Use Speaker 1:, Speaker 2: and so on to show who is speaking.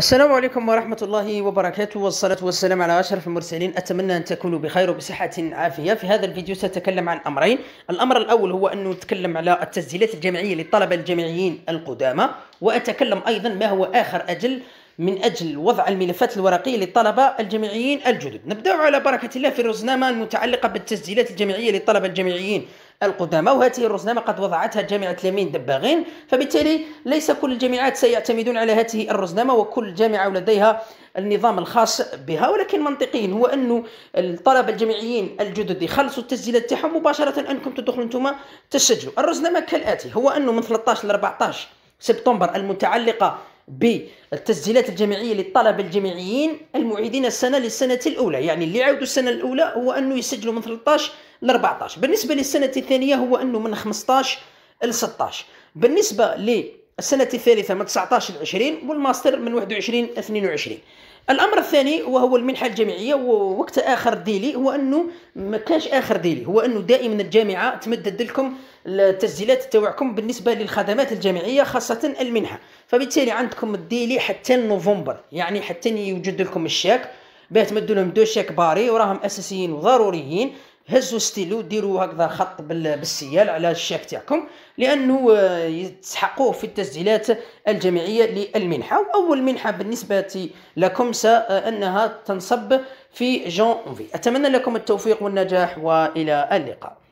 Speaker 1: السلام عليكم ورحمة الله وبركاته والصلاة والسلام على أشرف المرسلين أتمنى أن تكونوا بخير وبصحة عافية في هذا الفيديو سأتكلم عن أمرين الأمر الأول هو أنه نتكلم على التسجيلات الجامعية للطلبة الجامعيين القدامى وأتكلم أيضا ما هو آخر أجل من أجل وضع الملفات الورقية للطلبة الجامعيين الجدد نبدأ على بركة الله في الرزنامة المتعلقة بالتسجيلات الجامعية للطلبة الجامعيين القدامى وهذه الرزنامة قد وضعتها جامعة لمين دباغين فبالتالي ليس كل الجامعات سيعتمدون على هذه الرزنامة وكل جامعة لديها النظام الخاص بها ولكن منطقيا هو أن الطلبة الجامعيين الجدد يخلصوا التسجيلات تاعهم مباشرة أنكم تدخلوا أنتم تسجلوا الرزنامة كالآتي هو أنه من 13 ل 14 سبتمبر المتعلقة ب التسجيلات الجامعيه للطلبه الجامعيين المعيدين السنه للسنه الاولى يعني اللي عاودوا السنه الاولى هو انه يسجلوا من 13 ل 14 بالنسبه للسنه الثانيه هو انه من 15 ل 16 بالنسبه ل السنة الثالثة من 19 ل 20 والماستر من 21 ل 22 الأمر الثاني وهو المنحة الجامعية ووقت آخر ديلي هو أنه ما كانش آخر ديلي هو أنه دائما الجامعة تمدد لكم التسجيلات تاعكم بالنسبة للخدمات الجامعية خاصة المنحة فبالتالي عندكم الديلي حتى نوفمبر يعني حتى يوجد لكم الشاك باه تمدوا لهم دو شيك باري وراهم اساسيين وضروريين هزوا ستيلو ديروا هكذا خط بالسيال على الشيك تاعكم لانه آه، تسحقوه في التسجيلات الجامعيه للمنحه واول منحه بالنسبه لكم سانها آه، تنصب في جونفي اتمنى لكم التوفيق والنجاح والى اللقاء